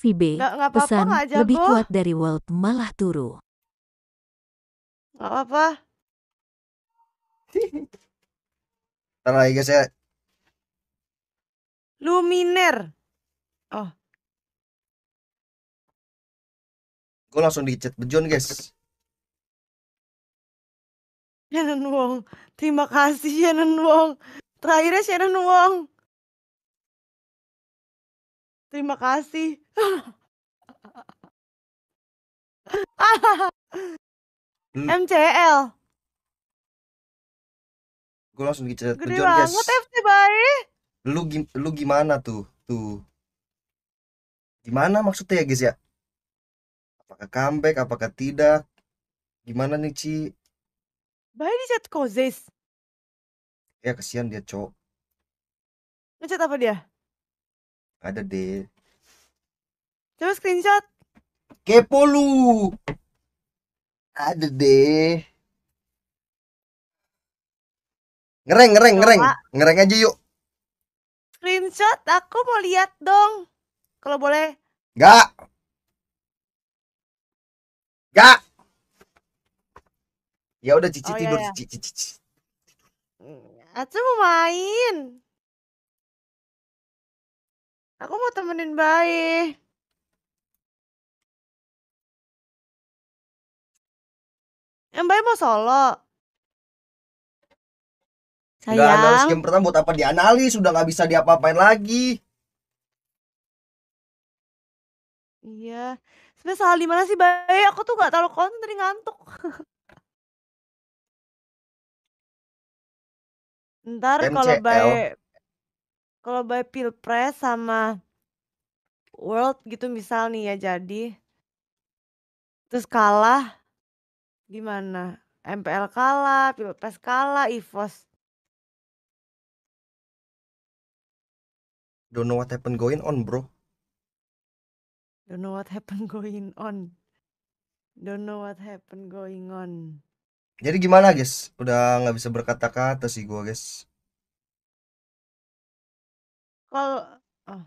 Vibe, gak, apa -apa, pesan gak lebih kuat dari World malah turu. Gak apa-apa. Ntar lagi guys ya. Luminer. Oh. Gue langsung di chat bejon guys. Shannon Wong. Terima kasih Shannon Wong. Terakhirnya Shannon Wong. Terima kasih. Hmm. MCL. Gue langsung dicet gitu, Gede banget guys. FC bayi. Lu gim lu gimana tuh? Tuh. Gimana maksudnya ya guys ya? Apakah comeback apakah tidak? Gimana nih Ci? di dicat Kozes. Ya kasihan dia, cowok. Ngecat apa dia? Ada deh. Coba screenshot. Kepo lu. Ada deh. Ngereng, ngereng, Coba. ngereng. Ngereng aja yuk. Screenshot, aku mau lihat dong. Kalau boleh. Enggak. Enggak. Ya udah Cici oh, tidur, iya, iya. Cici, Cici. Aku mau main. Aku mau temenin Bayi. Yang Bayi mau solo. Sayang. Gak analis game pertama buat apa dianalis, sudah gak bisa diapa-apain lagi. Iya. Sebenarnya salah di mana sih, bayi? Aku tuh gak terlalu konten tadi ngantuk. Ntar kalau bayi. Kalau by Pilpres sama World gitu misal nih ya jadi terus kalah gimana? MPL kalah, Pilpres kalah, IVOS Don't know what happened going on, bro. Don't know what happened going on. Don't know what happened going on. Jadi gimana, guys? Udah nggak bisa berkata-kata sih gua, guys. Kalau oh.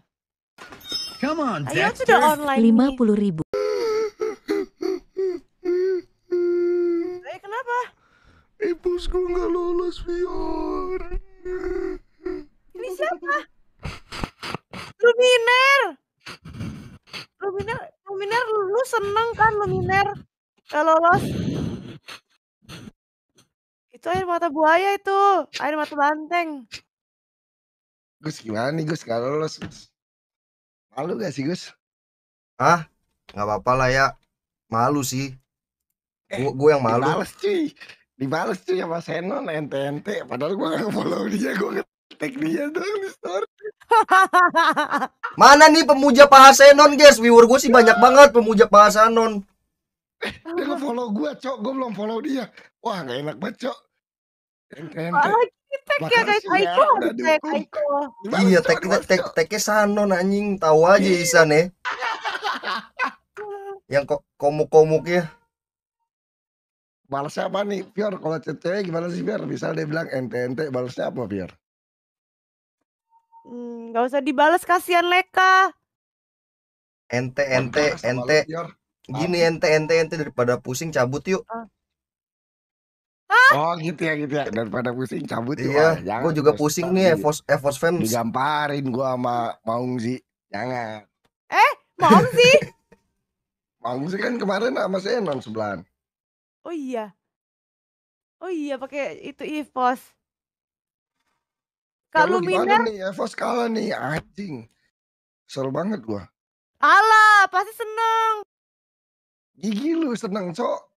Come on, Ayo sudah online. Lima puluh ribu. Eh kenapa? Ipusku nggak lolos biar Ini siapa? Luminer. Luminer, Luminer, lu seneng kan Luminer? Gak lolos. Itu air mata buaya itu, air mata banteng. Gus gimana nih Gus kalau lolos Gus? Malu gak sih Gus? Hah? Gak apa-apa lah ya Malu sih eh, Gue gua yang malu Dibales cuy Dibales cuy sama Senon ente-ente Padahal gue gak follow dia Gue ngetek dia dong di story Mana nih pemuja paha Senon guys Viewer gue sih banyak banget pemuja paha Senon eh, Dia follow gue cok Gue belum follow dia Wah gak enak banget cok Ente-ente Tag ya kayak Taiko, Iya, tek tek teknya sano anjing, tahu aja iya. Isan ya. Yang kok komuk-komuk ya. Balasnya apa nih, Pior? Kalau cewek gimana sih, Pior? Misal dia bilang ente-ente, balasnya apa, Pior? Hmm, gak usah dibalas, kasihan Leka. Ente-ente, ente. Gini ente-ente ente daripada pusing cabut yuk. Uh. Oh gitu ya gitu ya daripada pusing cabut iya, ya. Gue juga pusing nih Evos Evos fans. Digamparin gue sama Maung jangan. Eh Maung sih? kan kemarin sama Senon sebelahan. Oh iya. Oh iya pakai itu Evos. Kalau ya, Lumina nih Evos kalah nih anjing. Seru banget gue. Alah, pasti seneng. Gigi lu seneng, Cok.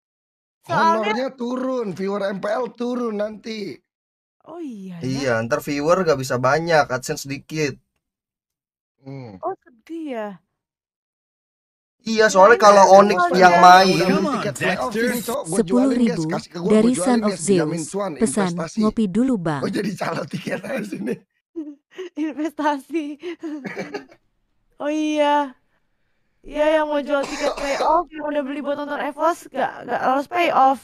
Soalnya Honornya turun, viewer MPL turun nanti. Oh iya. Ya. Iya, ya? ntar viewer gak bisa banyak, AdSense sedikit. Hmm. Oh sedih ya. Iya, iya soalnya iya. kalau Onyx yang main sepuluh ribu dari Son of Zeus pesan ngopi dulu bang. Oh jadi calo tiket aja sini. Investasi. oh iya. Iya yang mau jual tiket off yang udah beli buat nonton Evos gak gak harus pay off.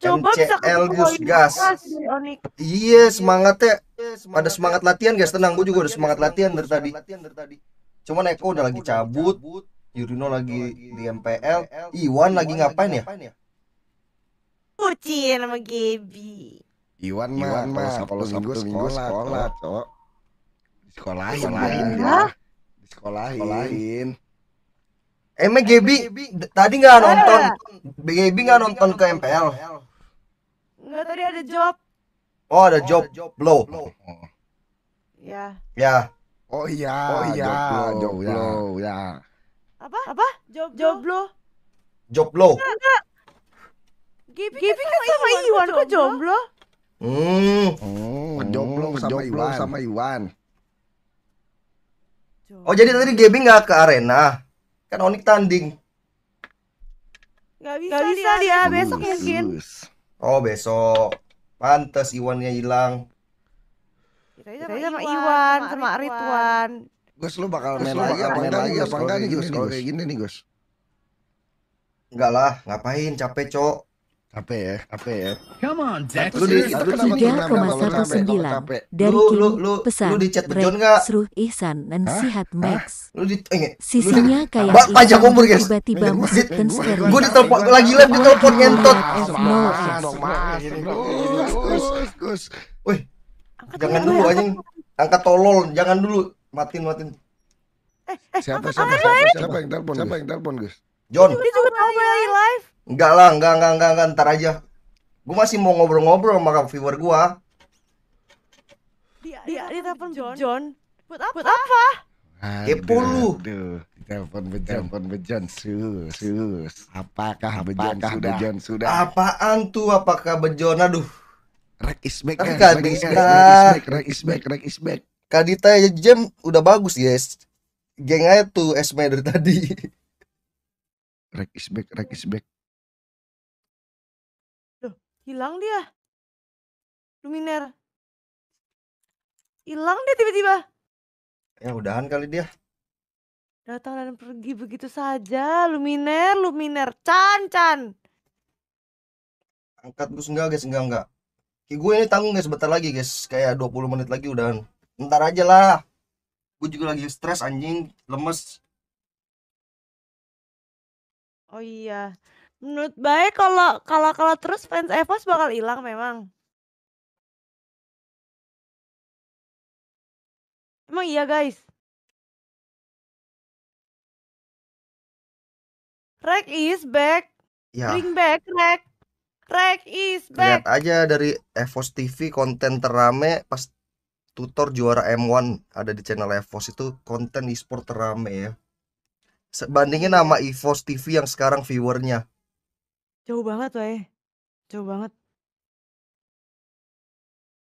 Coba NCL bisa Gus Gas. Iya, iya semangatnya. Ada semangat latihan guys tenang gue juga udah semangat latihan dari tadi. Cuman Eko udah lagi cabut, Yurino lagi di MPL, Iwan lagi ngapain ya? Kucing sama Gaby. Iwan mah kalau Sabtu Minggu sekolah, sekolah, cok. Sekolah sekolah, ya sekolahin, sekolahin. Emang Gebi tadi nggak nonton, Gebi nggak nonton ke MPL? Nggak tadi ada job. Oh ada job, oh, job blow. Ya. Ya. Oh iya. Oh iya. Job ya. blow, ya. Apa? Apa? Job job blow. Job blow. Gebi kan, kan sama Iwan kok jomblo? Hmm. Oh, jomblo sama Iwan. Sama Iwan. Oh jadi tadi Gaby nggak ke arena? Kan Onik tanding. Gak bisa, gak bisa dia, dia. besok mungkin. Oh besok. pantas Iwannya hilang. Kita aja sama, sama Iwan, sama Ridwan. Gus lu bakal main lagi main enggak lagi apa enggak nih Gus kalau kayak gini nih Gus. Enggak lah, ngapain capek, Cok. Apa ya, Apa ya. Come on, Dex. Lu di, koma satu sembilan dari lu, lu, lu, pesan lu di chat Bejon enggak? Sruh Ihsan dan Sihat Max. Lu di eh, Sisinya kayak ba panjang umur guys. Tiba-tiba dan sekarang. Gua ditelepon lagi live ditelepon ngentot. Gus, Wih. Jangan dulu anjing. Angkat tolol, jangan dulu. Matiin, matiin. Eh, eh, siapa siapa siapa yang telepon? Siapa yang telepon, Gus? John. Ini mau live. Enggak lah, enggak, enggak, enggak, enggak, ntar aja. Gue masih mau ngobrol-ngobrol sama viewer gue. Dia, dia, dia telepon John. John. Buat apa? Buat apa? Kepo lu. Telepon bejan, telepon bejan, sus, sus. Apakah bejan sudah? Bejan sudah. Apaan tuh? Apakah bejon? Aduh. Rek is back, Rek is back, rek is back, rek is back. Kadita jam udah bagus, yes. Geng aja tuh Esme dari tadi. Rek is back, rek is back. Hilang dia. Luminer. Hilang dia tiba-tiba. Ya udahan kali dia. Datang dan pergi begitu saja. Luminer, Luminer. Can, Can. Angkat bus enggak guys, enggak enggak. ki gue ini tanggung guys, sebentar lagi guys. Kayak 20 menit lagi udahan. Ntar aja lah. Gue juga lagi stres anjing, lemes. Oh iya. Menurut baik kalau kalau kalau terus fans EVOS bakal hilang memang. Emang iya guys. Rek is back. Ya. Bring back Rek. Rek is back. Lihat aja dari EVOS TV konten terame pas tutor juara M1 ada di channel EVOS itu konten e-sport terame ya. Bandingin sama EVOS TV yang sekarang viewernya Jauh banget, weh Jauh banget.